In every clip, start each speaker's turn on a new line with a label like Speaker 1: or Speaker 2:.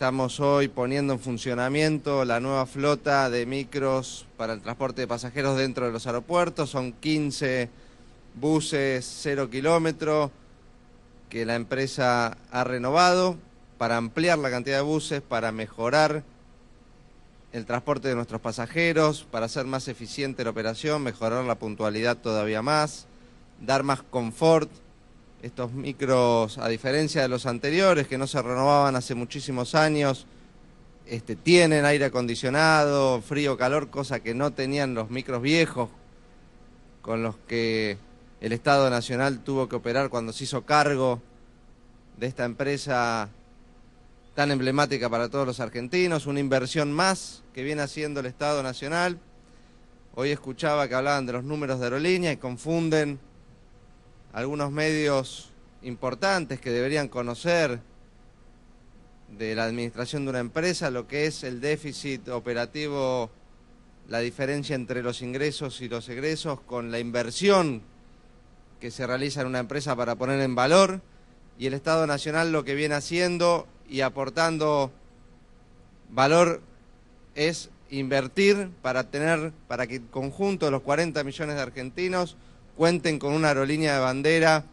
Speaker 1: Estamos hoy poniendo en funcionamiento la nueva flota de micros para el transporte de pasajeros dentro de los aeropuertos. Son 15 buses cero kilómetro que la empresa ha renovado para ampliar la cantidad de buses, para mejorar el transporte de nuestros pasajeros, para hacer más eficiente la operación, mejorar la puntualidad todavía más, dar más confort estos micros, a diferencia de los anteriores, que no se renovaban hace muchísimos años, este, tienen aire acondicionado, frío, calor, cosa que no tenían los micros viejos con los que el Estado Nacional tuvo que operar cuando se hizo cargo de esta empresa tan emblemática para todos los argentinos, una inversión más que viene haciendo el Estado Nacional. Hoy escuchaba que hablaban de los números de aerolínea y confunden algunos medios importantes que deberían conocer de la administración de una empresa, lo que es el déficit operativo, la diferencia entre los ingresos y los egresos con la inversión que se realiza en una empresa para poner en valor, y el Estado Nacional lo que viene haciendo y aportando valor es invertir para tener, para que el conjunto de los 40 millones de argentinos cuenten con una aerolínea de bandera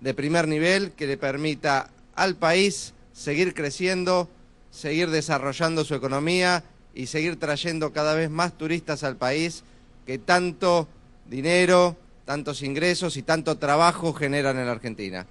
Speaker 1: de primer nivel que le permita al país seguir creciendo, seguir desarrollando su economía y seguir trayendo cada vez más turistas al país que tanto dinero, tantos ingresos y tanto trabajo generan en la Argentina.